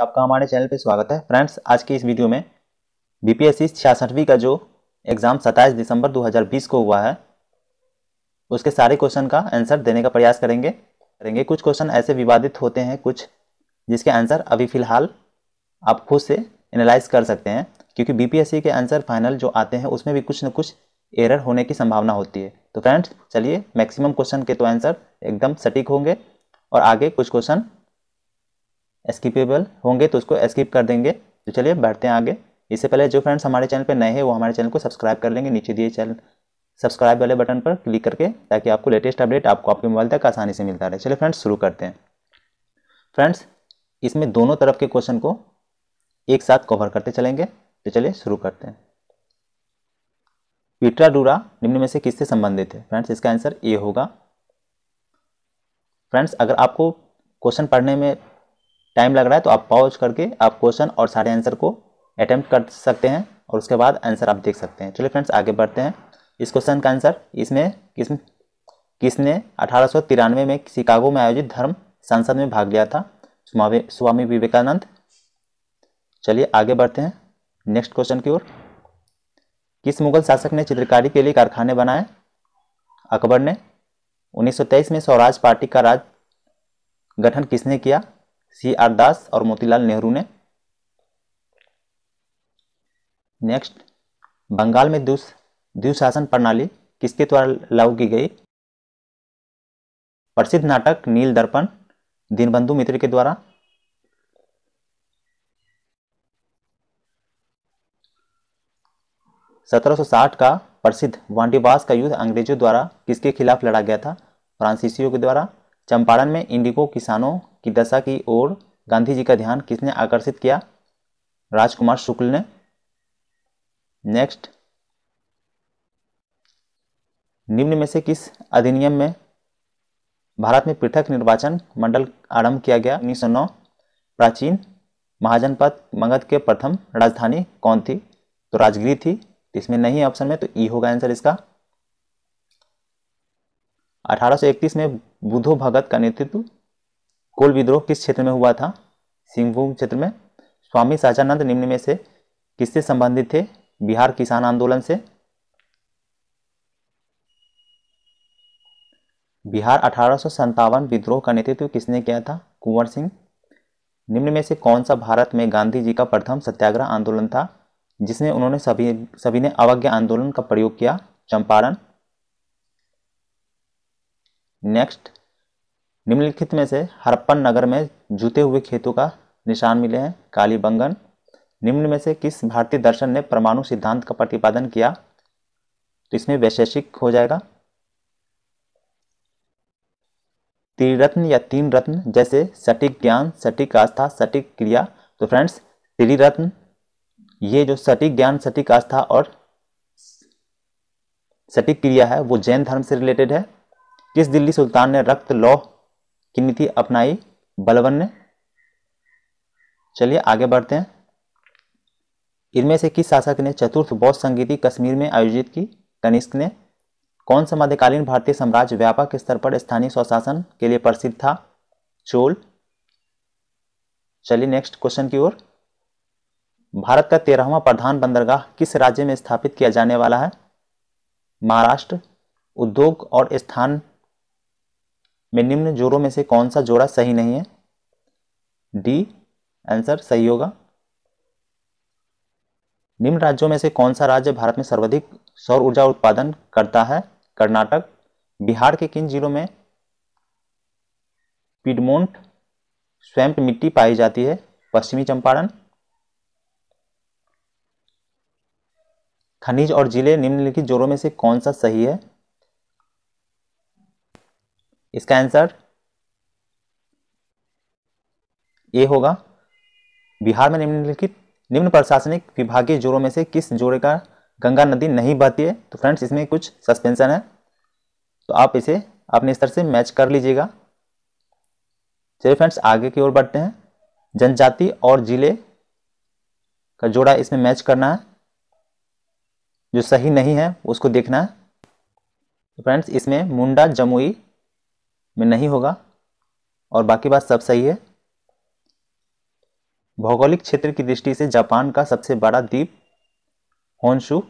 तो आपका हमारे चैनल पे स्वागत है फ्रेंड्स आज की इस वीडियो में बी पी एस सी छियासठवीं का जो एग्ज़ाम 27 दिसंबर 2020 को हुआ है उसके सारे क्वेश्चन का आंसर देने का प्रयास करेंगे करेंगे कुछ क्वेश्चन ऐसे विवादित होते हैं कुछ जिसके आंसर अभी फ़िलहाल आप खुद से एनालाइज कर सकते हैं क्योंकि बी e के आंसर फाइनल जो आते हैं उसमें भी कुछ ना कुछ एरर होने की संभावना होती है तो फ्रेंड्स चलिए मैक्सिमम क्वेश्चन के तो आंसर एकदम सटीक होंगे और आगे कुछ क्वेश्चन स्कीपेबल होंगे तो उसको स्किप कर देंगे तो चलिए बढ़ते हैं आगे इससे पहले जो फ्रेंड्स हमारे चैनल पर नए हैं वो हमारे चैनल को सब्सक्राइब कर लेंगे नीचे दिए चैनल सब्सक्राइब वाले बटन पर क्लिक करके ताकि आपको लेटेस्ट अपडेट आपको आपके मोबाइल तक आसानी से मिलता रहे चलिए फ्रेंड्स शुरू करते हैं फ्रेंड्स इसमें दोनों तरफ के क्वेश्चन को एक साथ कवर करते चलेंगे तो चलिए शुरू करते हैं विट्राडूरा निम्न में से किससे संबंधित है फ्रेंड्स इसका आंसर ए होगा फ्रेंड्स अगर आपको क्वेश्चन पढ़ने में टाइम लग रहा है तो आप पॉज करके आप क्वेश्चन और सारे आंसर को अटैम्प्ट कर सकते हैं और उसके बाद आंसर आप देख सकते हैं चलिए फ्रेंड्स आगे बढ़ते हैं इस क्वेश्चन का आंसर इसमें किस किसने अठारह में शिकागो में आयोजित धर्म संसद में भाग लिया था स्वामी विवेकानंद चलिए आगे बढ़ते हैं नेक्स्ट क्वेश्चन की ओर किस मुगल शासक ने चित्रकारी के लिए कारखाने बनाए अकबर ने 1923 में स्वराज पार्टी का राज गठन किसने किया सी आर दास और मोतीलाल नेहरू ने नेक्स्ट बंगाल में दुष द्विशासन प्रणाली किसके द्वारा लागू की गई प्रसिद्ध नाटक नील दर्पण दीनबंधु मित्र के द्वारा सत्रह साठ का प्रसिद्ध वांडीवास का युद्ध अंग्रेजों द्वारा किसके खिलाफ लड़ा गया था फ्रांसीसियों के द्वारा चंपारण में इंडिगो किसानों की दशा की ओर गांधी जी का ध्यान किसने आकर्षित किया राजकुमार शुक्ल ने नेक्स्ट निम्न में से किस अधिनियम में भारत में पृथक निर्वाचन मंडल आरंभ किया गया उन्नीस प्राचीन महाजनपद मगध के प्रथम राजधानी कौन थी तो राजगिरी थी इसमें नहीं ऑप्शन में तो ई e होगा आंसर इसका 1831 में बुधो भगत का नेतृत्व कुल विद्रोह किस क्षेत्र में हुआ था सिंहभूम क्षेत्र में स्वामी सहजानंद निम्न में से किससे संबंधित थे बिहार किसान आंदोलन से बिहार अठारह विद्रोह का नेतृत्व किसने किया था कुंवर सिंह निम्न में से कौन सा भारत में गांधी जी का प्रथम सत्याग्रह आंदोलन था जिसमें उन्होंने सभी सभी ने अवज्ञा आंदोलन का प्रयोग किया चंपारण नेक्स्ट निम्नलिखित में से हरप्पन नगर में जुते हुए खेतों का निशान मिले हैं कालीबंगन निम्न में से किस भारतीय दर्शन ने परमाणु सिद्धांत का प्रतिपादन किया तो इसमें वैशेषिक हो जाएगा त्रिरत्न या तीन रत्न जैसे सटीक ज्ञान सटीक आस्था सटीक क्रिया तो फ्रेंड्स त्रिरत्न ये जो सटीक ज्ञान सटीक आस्था और सटीक क्रिया है वो जैन धर्म से रिलेटेड है किस दिल्ली सुल्तान ने रक्त लौह की नीति अपनाई बलबन ने चलिए आगे बढ़ते हैं इनमें से किस शासक ने चतुर्थ बौद्ध संगीति कश्मीर में आयोजित की कनिष्क ने कौन सा मध्यकालीन भारतीय साम्राज्य व्यापक स्तर पर स्थानीय स्वशासन के लिए प्रसिद्ध था चोल चलिए नेक्स्ट क्वेश्चन की ओर भारत का तेरहवा प्रधान बंदरगाह किस राज्य में स्थापित किया जाने वाला है महाराष्ट्र उद्योग और स्थान में निम्न जोड़ों में से कौन सा जोड़ा सही नहीं है डी आंसर सही होगा निम्न राज्यों में से कौन सा राज्य भारत में सर्वाधिक सौर ऊर्जा उत्पादन करता है कर्नाटक बिहार के किन जिलों में पिडमोन्ट स्वैम्प मिट्टी पाई जाती है पश्चिमी चंपारण खनिज और जिले निम्नलिखित जोड़ों में से कौन सा सही है इसका आंसर ये होगा बिहार में निम्नलिखित निम्न प्रशासनिक विभागीय जोड़ों में से किस जोड़े का गंगा नदी नहीं बहती है तो फ्रेंड्स इसमें कुछ सस्पेंशन है तो आप इसे अपने स्तर से मैच कर लीजिएगा चलिए फ्रेंड्स आगे की ओर बढ़ते हैं जनजाति और जिले का जोड़ा इसमें मैच करना है जो सही नहीं है उसको देखना है फ्रेंड्स तो इसमें मुंडा जमुई में नहीं होगा और बाकी बात सब सही है भौगोलिक क्षेत्र की दृष्टि से जापान का सबसे बड़ा द्वीप होनशु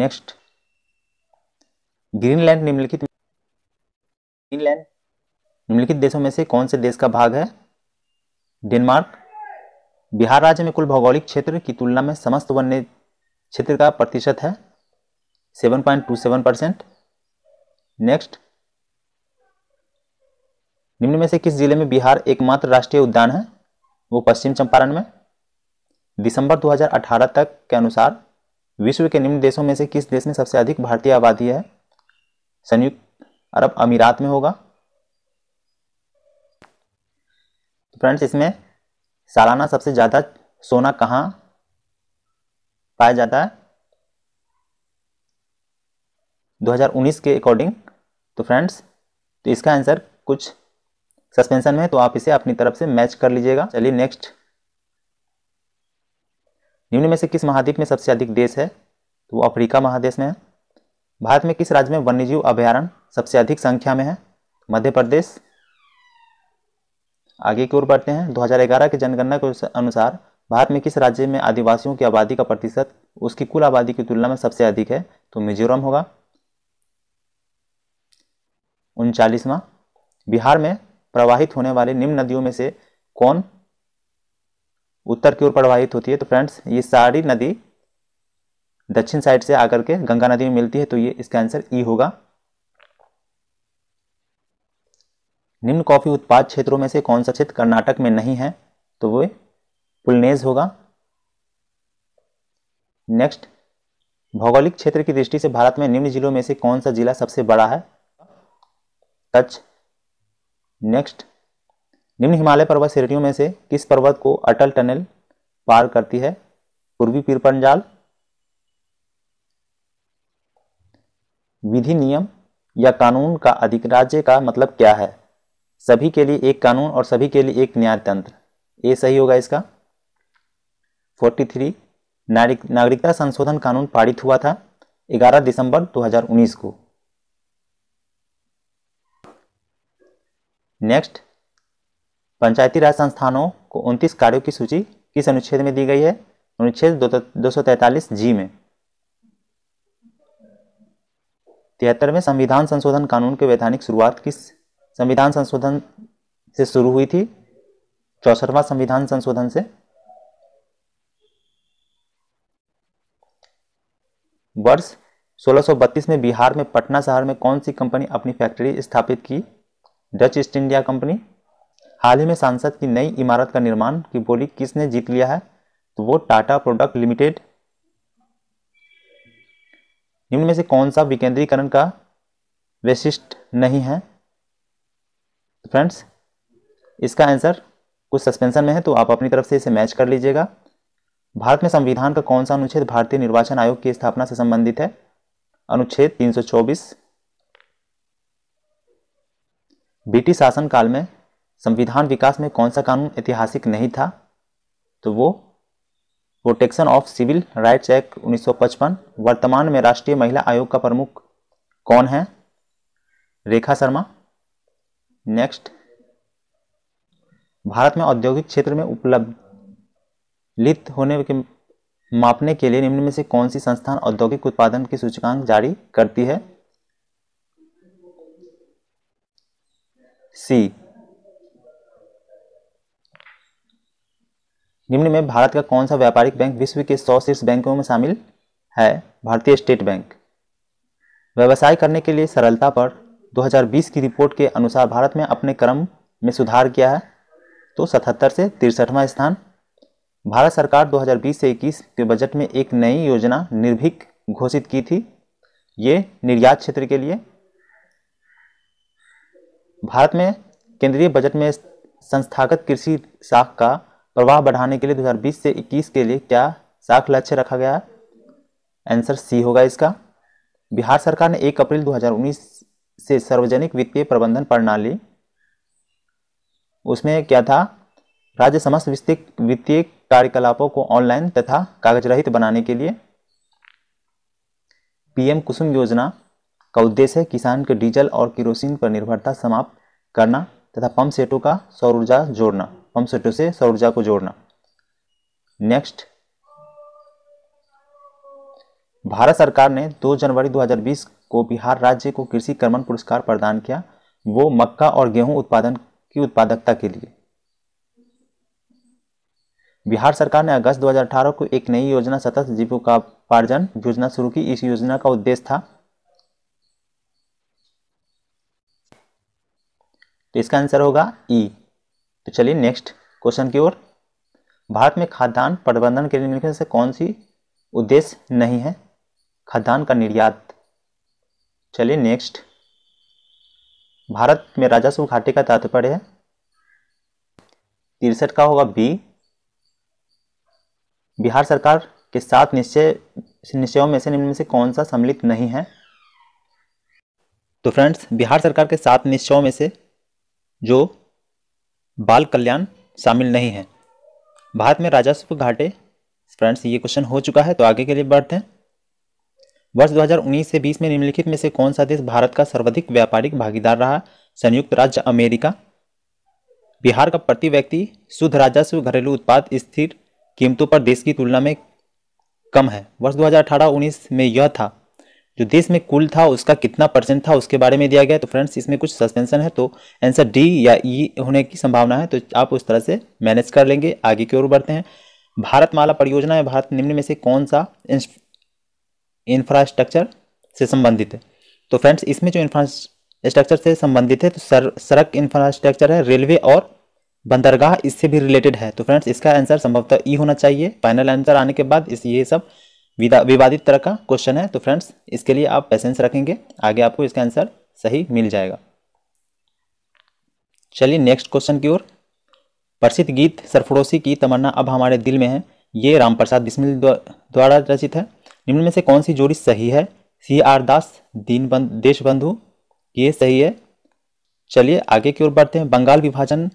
नेक्स्ट ग्रीनलैंड निम्नलिखित ग्रीनलैंड निम्नलिखित देशों में से कौन से देश का भाग है डेनमार्क बिहार राज्य में कुल भौगोलिक क्षेत्र की तुलना में समस्त वन्य क्षेत्र का प्रतिशत है 7.27 परसेंट नेक्स्ट निम्न में से किस जिले में बिहार एकमात्र राष्ट्रीय उद्यान है वो पश्चिम चंपारण में दिसंबर 2018 तक के अनुसार विश्व के निम्न देशों में से किस देश में सबसे अधिक भारतीय आबादी है संयुक्त अरब अमीरात में होगा तो फ्रेंड्स इसमें सालाना सबसे ज़्यादा सोना कहाँ पाया जाता है 2019 के अकॉर्डिंग तो फ्रेंड्स तो इसका आंसर कुछ सस्पेंशन में तो आप इसे अपनी तरफ से मैच कर लीजिएगा चलिए नेक्स्ट निम्न में से किस महाद्वीप में सबसे अधिक देश है तो वो अफ्रीका महादेश में है भारत में किस राज्य में वन्यजीव अभ्यारण्य सबसे अधिक संख्या में है मध्य प्रदेश आगे की ओर बढ़ते हैं 2011 की जनगणना के अनुसार भारत में किस राज्य में आदिवासियों की आबादी का प्रतिशत उसकी कुल आबादी की तुलना में सबसे अधिक है तो मिजोरम होगा उनचालीसवा बिहार में प्रवाहित होने वाले निम्न नदियों में से कौन उत्तर की ओर प्रवाहित होती है तो फ्रेंड्स ये सारी नदी दक्षिण साइड से आकर के गंगा नदी में मिलती है तो ये इसका आंसर ई e होगा निम्न कॉफी उत्पाद क्षेत्रों में से कौन सा क्षेत्र कर्नाटक में नहीं है तो वो पुलनेज होगा नेक्स्ट भौगोलिक क्षेत्र की दृष्टि से भारत में निम्न जिलों में से कौन सा जिला सबसे बड़ा है कच्छ नेक्स्ट निम्न हिमालय पर्वत श्रेणियों में से किस पर्वत को अटल टनल पार करती है पूर्वी पीर पंजाल विधि नियम या कानून का अधिक राज्य का मतलब क्या है सभी के लिए एक कानून और सभी के लिए एक न्याय तंत्र ये सही होगा इसका 43 नागरिकता संशोधन कानून पारित हुआ था 11 दिसंबर 2019 को नेक्स्ट पंचायती राज संस्थानों को उनतीस कार्यों की सूची किस अनुच्छेद में दी गई है अनुच्छेद दो सौ तैंतालीस जी में तिहत्तरवें संविधान संशोधन कानून की वैधानिक शुरुआत किस संविधान संशोधन से शुरू हुई थी चौसठवां संविधान संशोधन से वर्ष 1632 में बिहार में पटना शहर में कौन सी कंपनी अपनी फैक्ट्री स्थापित की डच ईस्ट इंडिया कंपनी हाल ही में सांसद की नई इमारत का निर्माण की बोली किसने जीत लिया है तो वो टाटा प्रोडक्ट लिमिटेड निम्न में से कौन सा विकेंद्रीकरण का वैशिष्ट नहीं है तो फ्रेंड्स इसका आंसर कुछ सस्पेंशन में है तो आप अपनी तरफ से इसे मैच कर लीजिएगा भारत में संविधान का कौन सा अनुच्छेद भारतीय निर्वाचन आयोग की स्थापना से संबंधित है अनुच्छेद 324 ब्रिटिश शासनकाल में संविधान विकास में कौन सा कानून ऐतिहासिक नहीं था तो वो protection of civil rights act 1955 वर्तमान में राष्ट्रीय महिला आयोग का प्रमुख कौन है रेखा शर्मा नेक्स्ट भारत में औद्योगिक क्षेत्र में उपलब्ध होने के मापने के लिए निम्न में से कौन सी संस्थान औद्योगिक उत्पादन की सूचकांक जारी करती है सी निम्न में भारत का कौन सा व्यापारिक बैंक विश्व के सौ शीर्ष बैंकों में शामिल है भारतीय स्टेट बैंक व्यवसाय करने के लिए सरलता पर 2020 की रिपोर्ट के अनुसार भारत में अपने क्रम में सुधार किया है तो 77 से तिरसठवां स्थान भारत सरकार 2020 से 21 के बजट में एक नई योजना निर्भीक घोषित की थी ये निर्यात क्षेत्र के लिए भारत में केंद्रीय बजट में संस्थागत कृषि साख का प्रवाह बढ़ाने के लिए 2020 से 21 के लिए क्या साख लक्ष्य रखा गया आंसर सी होगा इसका बिहार सरकार ने 1 अप्रैल 2019 से सार्वजनिक वित्तीय प्रबंधन प्रणाली उसमें क्या था राज्य समस्त वित्तीय वित्तीय कार्यकलापों को ऑनलाइन तथा कागज रहित बनाने के लिए पीएम कुसुम योजना का उद्देश्य किसान के डीजल और किरोसिन पर निर्भरता समाप्त करना तथा पंप सेटों का सौर ऊर्जा जोड़ना पंप सेटों से सौर ऊर्जा को जोड़ना नेक्स्ट भारत सरकार ने 2 जनवरी 2020 को बिहार राज्य को कृषि कर्मण पुरस्कार प्रदान किया वो मक्का और गेहूं उत्पादन की उत्पादकता के लिए बिहार सरकार ने अगस्त 2018 को एक नई योजना सतत जीविकोपार्जन योजना शुरू की इस योजना का उद्देश्य था तो इसका आंसर होगा ई e. तो चलिए नेक्स्ट क्वेश्चन की ओर भारत में खाद्यान्न प्रबंधन के निम्नलिखित से कौन सी उद्देश्य नहीं है खाद्यान्न का निर्यात चलिए नेक्स्ट भारत में राजस्व घाटे का तात्पर्य है तिरसठ का होगा बी बिहार सरकार के साथ निश्चय निश्चयों में से निम्न से कौन सा सम्मिलित नहीं है तो फ्रेंड्स बिहार सरकार के सात निश्चयों में से जो बाल कल्याण शामिल नहीं है भारत में राजस्व घाटे फ्रेंड्स ये क्वेश्चन हो चुका है तो आगे के लिए बढ़ते हैं वर्ष 2019 से 20 में निम्नलिखित में से कौन सा देश भारत का सर्वाधिक व्यापारिक भागीदार रहा संयुक्त राज्य अमेरिका बिहार का प्रति व्यक्ति शुद्ध राजस्व घरेलू उत्पाद स्थिर कीमतों पर देश की तुलना में कम है वर्ष 2018-19 में यह था जो देश में कुल था उसका कितना परसेंट था उसके बारे में दिया गया तो फ्रेंड्स इसमें कुछ सस्पेंशन है तो आंसर डी या ई e होने की संभावना है तो आप उस तरह से मैनेज कर लेंगे आगे की ओर बढ़ते हैं भारत माला परियोजना है भारत निम्न में से कौन सा इंफ्रास्ट्रक्चर से संबंधित है तो फ्रेंड्स इसमें जो इंफ्रास्ट्रक्चर से संबंधित है तो सर, सड़क इंफ्रास्ट्रक्चर है रेलवे और बंदरगाह इससे भी रिलेटेड है तो फ्रेंड्स इसका आंसर संभवतः ई e होना चाहिए फाइनल आंसर आने के बाद इस ये सब विवादित तरह का क्वेश्चन है तो फ्रेंड्स इसके लिए आप पेशेंस रखेंगे आगे आपको इसका आंसर सही मिल जाएगा चलिए नेक्स्ट क्वेश्चन की ओर प्रसिद्ध गीत सरफड़ोसी की तमन्ना अब हमारे दिल में है ये राम प्रसाद बिस्मिल द्वारा रचित है निम्न में से कौन सी जोड़ी सही है सी आर दास दीन बंद बंधु ये सही है चलिए आगे की ओर बढ़ते हैं बंगाल विभाजन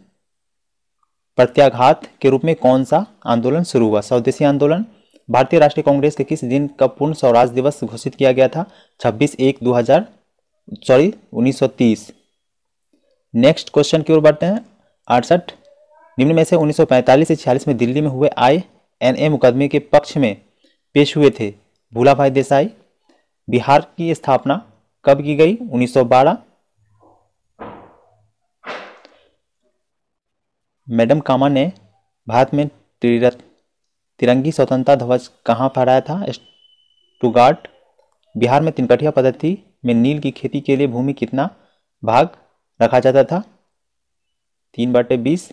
प्रत्याघात के रूप में कौन सा आंदोलन शुरू हुआ स्वदेशी आंदोलन भारतीय राष्ट्रीय कांग्रेस के किस दिन का पूर्ण स्वराज दिवस घोषित किया गया था 26 एक 2000 सॉरी 1930 नेक्स्ट क्वेश्चन की ओर बढ़ते हैं अड़सठ निम्न में से 1945 से 46 में दिल्ली में हुए आई एन ए मुकदमे के पक्ष में पेश हुए थे भूला भाई देसाई बिहार की स्थापना कब की गई बारह मैडम कामा ने भारत में त्रिरत्न तिरंगी स्वतंत्रता ध्वज कहाँ फहराया था स्टूगार्ट बिहार में तिनकटिया पद्धति में नील की खेती के लिए भूमि कितना भाग रखा जाता था तीन बाटे बीस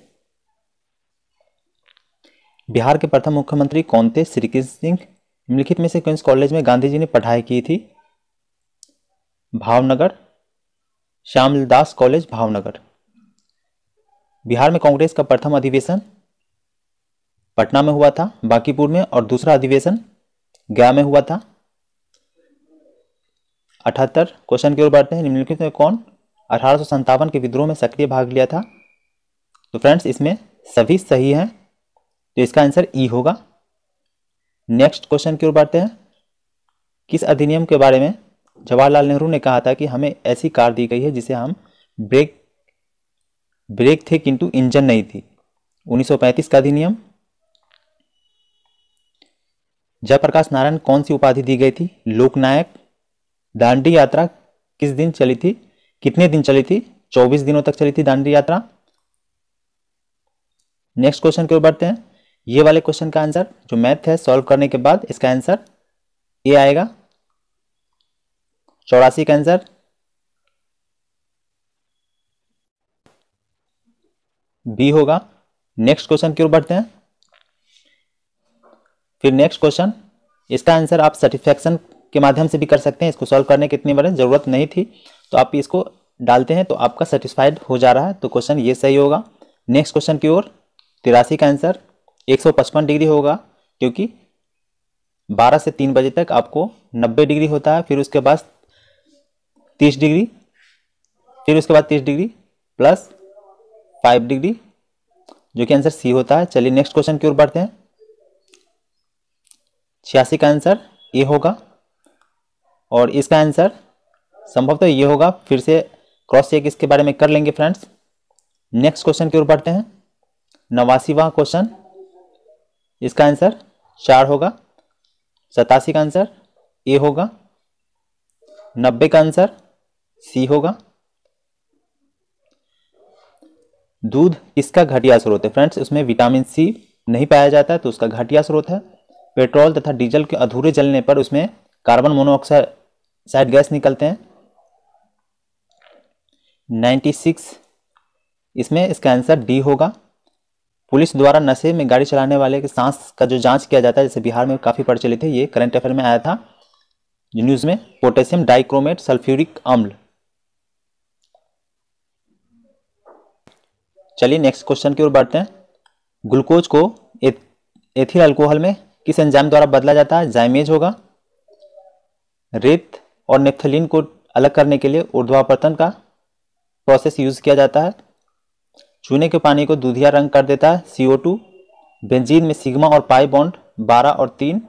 बिहार के प्रथम मुख्यमंत्री कौन थे श्री कृष्ण सिंह निम्नलिखित में से क्वींस कॉलेज में गांधी जी ने पढ़ाई की थी भावनगर श्यामदास कॉलेज भावनगर बिहार में कांग्रेस का प्रथम अधिवेशन पटना में हुआ था बांकीपुर में और दूसरा अधिवेशन गया में हुआ था अठहत्तर क्वेश्चन की ओर बढ़ते हैं निम्नलिखित में कौन अठारह के विद्रोह में सक्रिय भाग लिया था तो फ्रेंड्स इसमें सभी सही हैं तो इसका आंसर ई होगा नेक्स्ट क्वेश्चन की ओर बढ़ते हैं किस अधिनियम के बारे में जवाहरलाल नेहरू ने कहा था कि हमें ऐसी कार दी गई है जिसे हम ब्रेक ब्रेक थे किंतु इंजन नहीं थी 1935 का अधिनियम जयप्रकाश नारायण कौन सी उपाधि दी गई थी लोकनायक दांडी यात्रा किस दिन चली थी कितने दिन चली थी 24 दिनों तक चली थी दांडी यात्रा नेक्स्ट क्वेश्चन की ओर बढ़ते हैं ये वाले क्वेश्चन का आंसर जो मैथ है सॉल्व करने के बाद इसका आंसर ए आएगा चौरासी का आंसर बी होगा नेक्स्ट क्वेश्चन की ओर बढ़ते हैं फिर नेक्स्ट क्वेश्चन इसका आंसर आप सेटिस्फैक्शन के माध्यम से भी कर सकते हैं इसको सॉल्व करने की इतनी बार ज़रूरत नहीं थी तो आप इसको डालते हैं तो आपका सेटिस्फाइड हो जा रहा है तो क्वेश्चन ये सही होगा नेक्स्ट क्वेश्चन की ओर तिरासी का आंसर एक डिग्री होगा क्योंकि 12 से 3 बजे तक आपको 90 डिग्री होता है फिर उसके बाद 30 डिग्री फिर उसके बाद 30 डिग्री प्लस 5 डिग्री जो कि आंसर सी होता है चलिए नेक्स्ट क्वेश्चन की ओर बढ़ते हैं छियासी का आंसर ए होगा और इसका आंसर संभवतः ये होगा फिर से क्रॉस चेक इसके बारे में कर लेंगे फ्रेंड्स नेक्स्ट क्वेश्चन की ओर बढ़ते हैं नवासीवा क्वेश्चन इसका आंसर चार होगा सतासी का आंसर ए होगा नब्बे का आंसर सी होगा दूध इसका घटिया स्रोत है फ्रेंड्स उसमें विटामिन सी नहीं पाया जाता है तो उसका घटिया स्रोत है पेट्रोल तथा डीजल के अधूरे जलने पर उसमें कार्बन मोनोऑक्साइड गैस निकलते हैं 96 इसमें इसका आंसर डी होगा पुलिस द्वारा नशे में गाड़ी चलाने वाले के सांस का जो जांच किया जाता है जैसे बिहार में काफ़ी प्रचलित है ये करंट अफेयर में आया था न्यूज़ में पोटेशियम डाइक्रोमेट सल्फ्यूरिक अम्ल चलिए नेक्स्ट क्वेश्चन की ओर बढ़ते हैं ग्लूकोज को एथिल अल्कोहल में किस एंजाइम द्वारा बदला जाता है जाइमेज होगा रेत और नेफ्थलिन को अलग करने के लिए ऊर्ध्वापर्तन का प्रोसेस यूज किया जाता है चूने के पानी को दूधिया रंग कर देता है सीओ टू बेंजीन में सिग्मा और पाई बॉन्ड बारह और तीन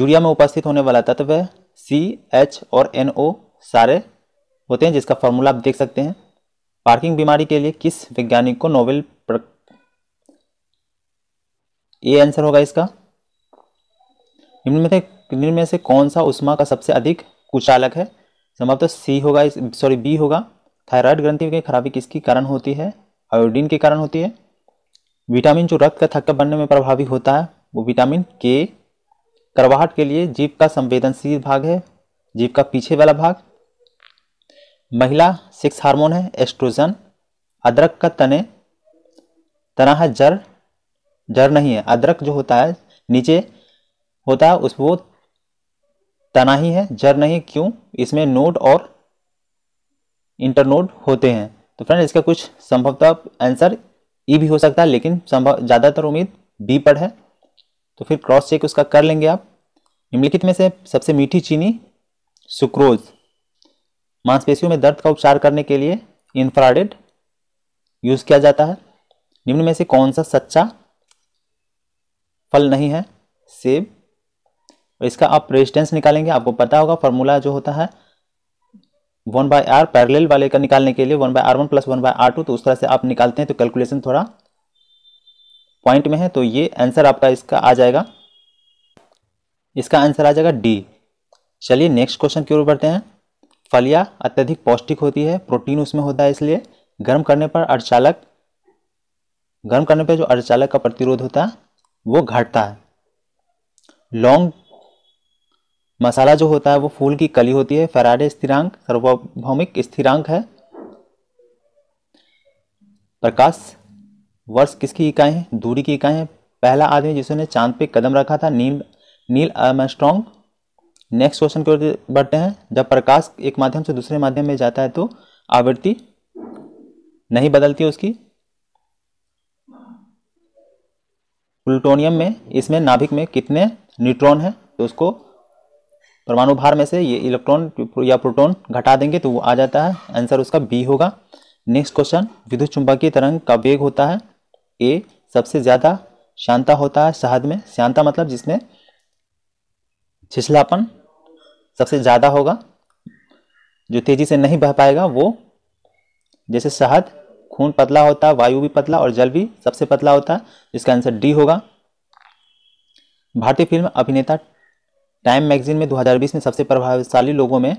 यूरिया में उपस्थित होने वाला तत्व है सी एच और एन ओ सारे होते हैं जिसका फॉर्मूला आप देख सकते हैं पार्किंग बीमारी के लिए किस वैज्ञानिक को नोबेल ए आंसर होगा इसका निम्न में से निम्न में से कौन सा उष्मा का सबसे अधिक कुचालक है तो सी होगा इस सॉरी बी होगा थायराइड ग्रंथि की खराबी किसकी कारण होती है आयोडीन के कारण होती है विटामिन जो रक्त का थक्का बनने में प्रभावी होता है वो विटामिन के करवाहट के लिए जीव का संवेदनशील भाग है जीव का पीछे वाला भाग महिला सेक्स हार्मोन है एस्ट्रोजन अदरक का तने तना है जड़ जड़ नहीं है अदरक जो होता है नीचे होता है उस वो तना ही है जड़ नहीं क्यों इसमें नोड और इंटरनोड होते हैं तो फ्रेंड इसका कुछ संभवतः आंसर ई भी हो सकता है लेकिन संभव ज़्यादातर उम्मीद बी पर है तो फिर क्रॉस चेक उसका कर लेंगे आप निम्नलिखित में से सबसे मीठी चीनी सुक्रोज मांसपेशियों में दर्द का उपचार करने के लिए इंफ्राडेड यूज़ किया जाता है निम्न में से कौन सा सच्चा फल नहीं है सेब तो इसका आप रेजिस्टेंस निकालेंगे आपको पता होगा फॉर्मूला जो होता है वन बाय आर पैरेलल वाले का निकालने के लिए one by R one plus one by R two तो उस तरह से आप निकालते हैं तो कैलकुलेशन थोड़ा पॉइंट में है तो ये आंसर आपका इसका आ जाएगा इसका आंसर आ जाएगा डी चलिए नेक्स्ट क्वेश्चन की ओर बढ़ते हैं फलिया अत्यधिक पौष्टिक होती है प्रोटीन उसमें होता है इसलिए गर्म करने पर अड़चालक गर्म करने पर जो अड़चालक का प्रतिरोध होता है वो घटता है लौंग मसाला जो होता है वो फूल की कली होती है फराडे स्थिरांक सार्वभौमिक स्थिरांक है प्रकाश वर्ष किसकी इकाई है दूरी की इकाई है पहला आदमी जिसने चांद पे कदम रखा था Neil Neil Armstrong next question की ओर बढ़ते हैं जब प्रकाश एक माध्यम से दूसरे माध्यम में जाता है तो आवृत्ति नहीं बदलती है उसकी प्लूटोनियम में इसमें नाभिक में कितने न्यूट्रॉन हैं तो उसको परमाणु भार में से ये इलेक्ट्रॉन या प्रोटॉन घटा देंगे तो वो आ जाता है आंसर उसका बी होगा नेक्स्ट क्वेश्चन विद्युत चुंबकीय तरंग का वेग होता है ए सबसे ज़्यादा शांता होता है शहद में शांता मतलब जिसमें छिछलापन सबसे ज़्यादा होगा जो तेज़ी से नहीं बह पाएगा वो जैसे शहद खून पतला होता है वायु भी पतला और जल भी सबसे पतला होता है जिसका आंसर डी होगा भारतीय फिल्म अभिनेता टाइम मैगजीन में 2020 में सबसे प्रभावशाली लोगों में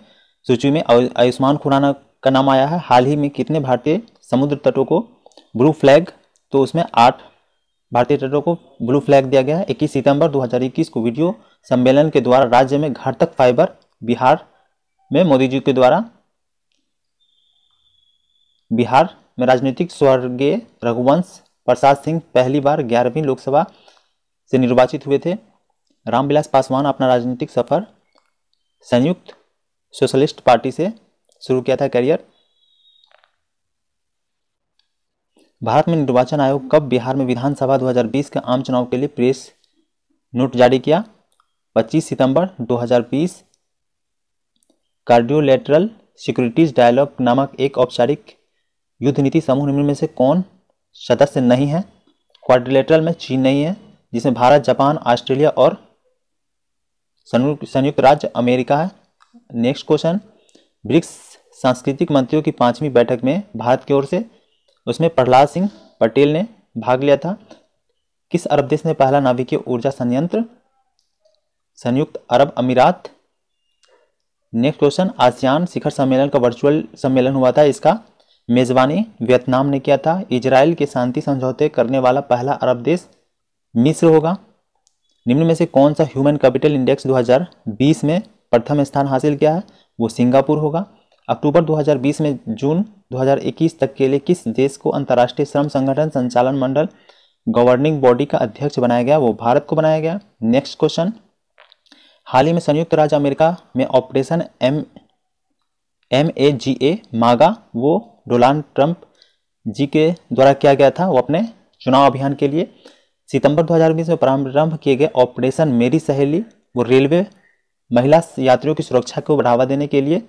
सूची में आयुष्मान खुराना का नाम आया है हाल ही में कितने भारतीय समुद्र तटों को ब्लू फ्लैग तो उसमें आठ भारतीय तटों को ब्लू फ्लैग दिया गया है इक्कीस सितंबर 2021 को वीडियो सम्मेलन के द्वारा राज्य में घातक फाइबर बिहार में मोदी जी के द्वारा बिहार में राजनीतिक स्वर्गीय रघुवंश प्रसाद सिंह पहली बार ग्यारहवीं लोकसभा से निर्वाचित हुए थे रामविलास पासवान अपना राजनीतिक सफ़र संयुक्त सोशलिस्ट पार्टी से शुरू किया था करियर भारत में निर्वाचन आयोग कब बिहार में विधानसभा 2020 के आम चुनाव के लिए प्रेस नोट जारी किया 25 सितंबर 2020 कार्डियोलेटरल सिक्योरिटीज डायलॉग नामक एक औपचारिक युद्ध नीति समूह निम्न में से कौन सदस्य नहीं है क्वाड्रिलेटरल में चीन नहीं है जिसमें भारत जापान ऑस्ट्रेलिया और संयुक्त राज्य अमेरिका है नेक्स्ट क्वेश्चन ब्रिक्स सांस्कृतिक मंत्रियों की पांचवी बैठक में भारत की ओर से उसमें प्रहलाद सिंह पटेल ने भाग लिया था किस अरब देश ने पहला नाभिकीय ऊर्जा संयंत्र संयुक्त अरब अमीरात नेक्स्ट क्वेश्चन आसियान शिखर सम्मेलन का वर्चुअल सम्मेलन हुआ था इसका मेज़बानी वियतनाम ने किया था इसराइल के शांति समझौते करने वाला पहला अरब देश मिस्र होगा निम्न में से कौन सा ह्यूमन कैपिटल इंडेक्स 2020 में प्रथम स्थान हासिल किया है वो सिंगापुर होगा अक्टूबर 2020 में जून 2021 तक के लिए किस देश को अंतर्राष्ट्रीय श्रम संगठन संचालन मंडल गवर्निंग बॉडी का अध्यक्ष बनाया गया वो भारत को बनाया गया नेक्स्ट क्वेश्चन हाल ही में संयुक्त राज्य अमेरिका में operation M M A G A MAGA वो डोनाल्ड ट्रंप जी के द्वारा किया गया था वो अपने चुनाव अभियान के लिए सितंबर 2020 में प्रारंभ किए गए ऑपरेशन मेरी सहेली वो रेलवे महिला यात्रियों की सुरक्षा को बढ़ावा देने के लिए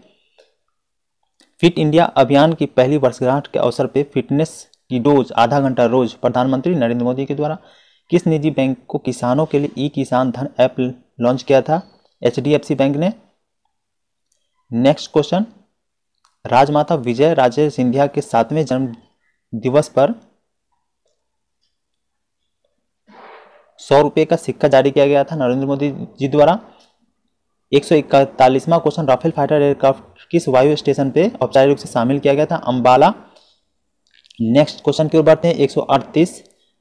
फिट इंडिया अभियान की पहली वर्षगांठ के अवसर पर फिटनेस की डोज आधा घंटा रोज प्रधानमंत्री नरेंद्र मोदी के द्वारा किस निजी बैंक को किसानों के लिए ई किसान धन ऐप लॉन्च किया था एच बैंक ने नेक्स्ट क्वेश्चन राजमाता विजय राजे सिंधिया के सातवें जन्म दिवस पर सौ रुपये का सिक्का जारी किया गया था नरेंद्र मोदी जी द्वारा एक सौ इकतालीसवां क्वेश्चन राफेल फाइटर एयरक्राफ्ट किस वायु स्टेशन पे औपचारिक रूप से शामिल किया गया था अंबाला नेक्स्ट क्वेश्चन की ओर बढ़ते हैं 138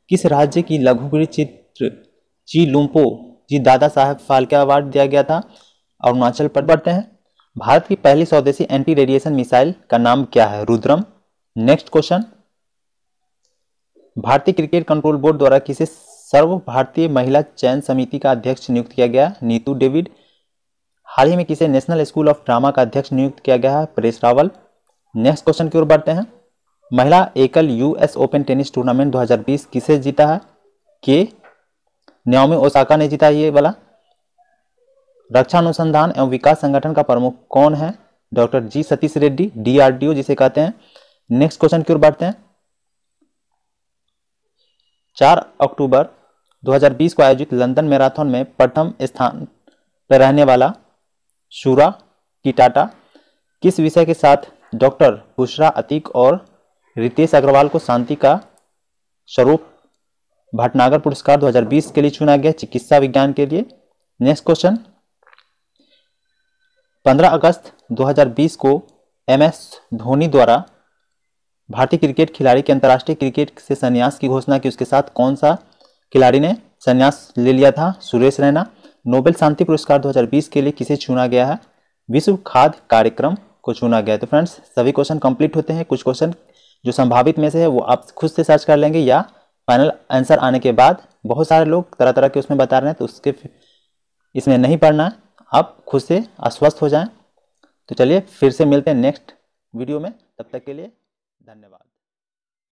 किस राज्य की लघु चित्र जी लुम्पो जी दादा साहब फाल्के अवार्ड दिया गया था अरुणाचल पर बढ़ते हैं भारत की पहली स्वदेशी एंटी रेडिएशन मिसाइल का नाम क्या है रुद्रम नेक्स्ट क्वेश्चन भारतीय क्रिकेट कंट्रोल बोर्ड द्वारा किसे सर्व भारतीय महिला चयन समिति का अध्यक्ष नियुक्त किया गया नीतू डेविड हाल ही में किसे नेशनल स्कूल ऑफ ड्रामा का अध्यक्ष नियुक्त किया गया है परेश रावल नेक्स्ट क्वेश्चन की ओर बढ़ते हैं महिला एकल यूएस ओपन टेनिस टूर्नामेंट 2020 किसे जीता है के न्योमी ओसाका ने जीता ये वाला रक्षा अनुसंधान एवं विकास संगठन का प्रमुख कौन है doctor G Satish Reddy DRDO जिसे कहते हैं नेक्स्ट क्वेश्चन की ओर बढ़ते हैं चार अक्टूबर 2020 को आयोजित लंदन मैराथन में प्रथम स्थान पर रहने वाला शूरा किटाटा किस विषय के साथ डॉक्टर बुशरा अतीक और रितेश अग्रवाल को शांति का स्वरूप भटनागर पुरस्कार 2020 के लिए चुना गया चिकित्सा विज्ञान के लिए नेक्स्ट क्वेश्चन 15 अगस्त 2020 को एमएस धोनी द्वारा भारतीय क्रिकेट खिलाड़ी के अंतर्राष्ट्रीय क्रिकेट से संन्यास की घोषणा की उसके साथ कौन सा खिलाड़ी ने संन्यास ले लिया था सुरेश रैना नोबेल शांति पुरस्कार 2020 के लिए किसे चुना गया है विश्व खाद्य कार्यक्रम को चुना गया तो फ्रेंड्स सभी क्वेश्चन कंप्लीट होते हैं कुछ क्वेश्चन जो संभावित में से है वो आप खुद से सर्च कर लेंगे या फाइनल आंसर आने के बाद बहुत सारे लोग तरह तरह के उसमें बता रहे हैं तो उसके इसमें नहीं पढ़ना है आप खुद से अस्वस्थ हो जाएं तो चलिए फिर से मिलते हैं नेक्स्ट वीडियो में तब तक के लिए धन्यवाद